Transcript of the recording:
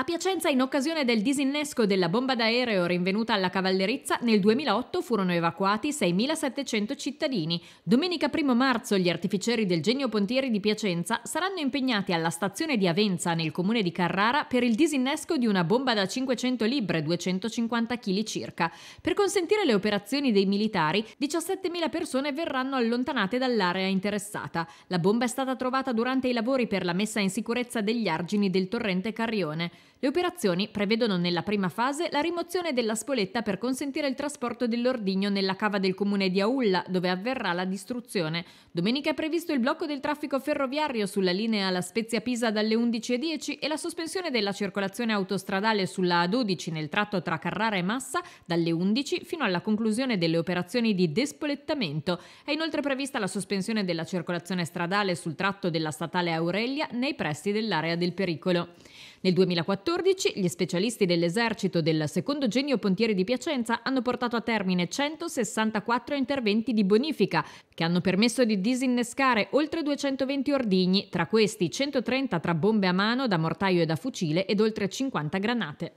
A Piacenza, in occasione del disinnesco della bomba d'aereo rinvenuta alla Cavallerizza, nel 2008 furono evacuati 6.700 cittadini. Domenica 1 marzo gli artificieri del Genio Pontieri di Piacenza saranno impegnati alla stazione di Avenza, nel comune di Carrara, per il disinnesco di una bomba da 500 libbre, 250 kg circa. Per consentire le operazioni dei militari, 17.000 persone verranno allontanate dall'area interessata. La bomba è stata trovata durante i lavori per la messa in sicurezza degli argini del torrente Carrione. Le operazioni prevedono nella prima fase la rimozione della spoletta per consentire il trasporto dell'ordigno nella cava del comune di Aulla, dove avverrà la distruzione. Domenica è previsto il blocco del traffico ferroviario sulla linea La Spezia-Pisa dalle 11.10 e la sospensione della circolazione autostradale sulla A12 nel tratto tra Carrara e Massa dalle 11 fino alla conclusione delle operazioni di despolettamento. È inoltre prevista la sospensione della circolazione stradale sul tratto della statale Aurelia nei pressi dell'area del pericolo. Nel 2014 gli specialisti dell'esercito del secondo genio pontiere di Piacenza hanno portato a termine 164 interventi di bonifica che hanno permesso di disinnescare oltre 220 ordigni, tra questi 130 tra bombe a mano, da mortaio e da fucile ed oltre 50 granate.